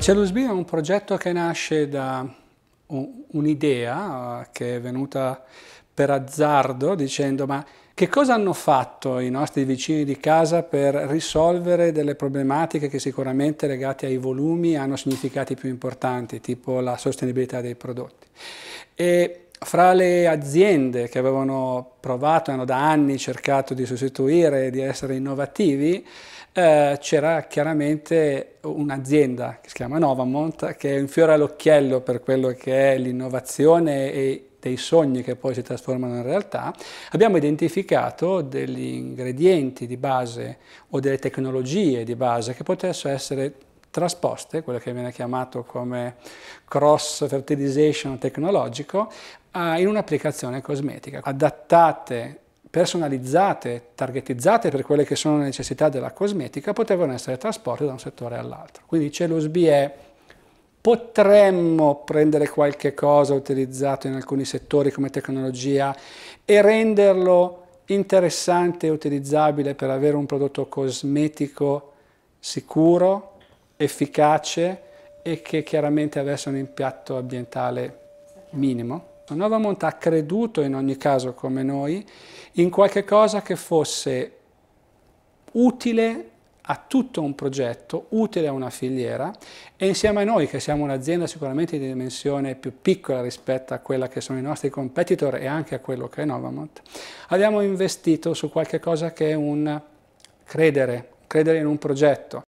Cellus B è un progetto che nasce da un'idea eh, che è venuta per azzardo dicendo ma che cosa hanno fatto i nostri vicini di casa per risolvere delle problematiche che sicuramente legate ai volumi hanno significati più importanti, tipo la sostenibilità dei prodotti. E fra le aziende che avevano provato, hanno da anni cercato di sostituire, di essere innovativi, eh, c'era chiaramente un'azienda che si chiama Novamont, che è un fiore all'occhiello per quello che è l'innovazione e dei sogni che poi si trasformano in realtà, abbiamo identificato degli ingredienti di base o delle tecnologie di base che potessero essere trasposte, quello che viene chiamato come cross fertilization tecnologico, in un'applicazione cosmetica, adattate personalizzate, targetizzate per quelle che sono le necessità della cosmetica, potevano essere trasporte da un settore all'altro. Quindi c'è lo SBE, potremmo prendere qualche cosa utilizzato in alcuni settori come tecnologia e renderlo interessante e utilizzabile per avere un prodotto cosmetico sicuro, efficace e che chiaramente avesse un impatto ambientale minimo. La Nuova Monta ha creduto in ogni caso come noi in qualche cosa che fosse utile a tutto un progetto, utile a una filiera e insieme a noi che siamo un'azienda sicuramente di dimensione più piccola rispetto a quella che sono i nostri competitor e anche a quello che è Novamont, abbiamo investito su qualche cosa che è un credere, credere in un progetto.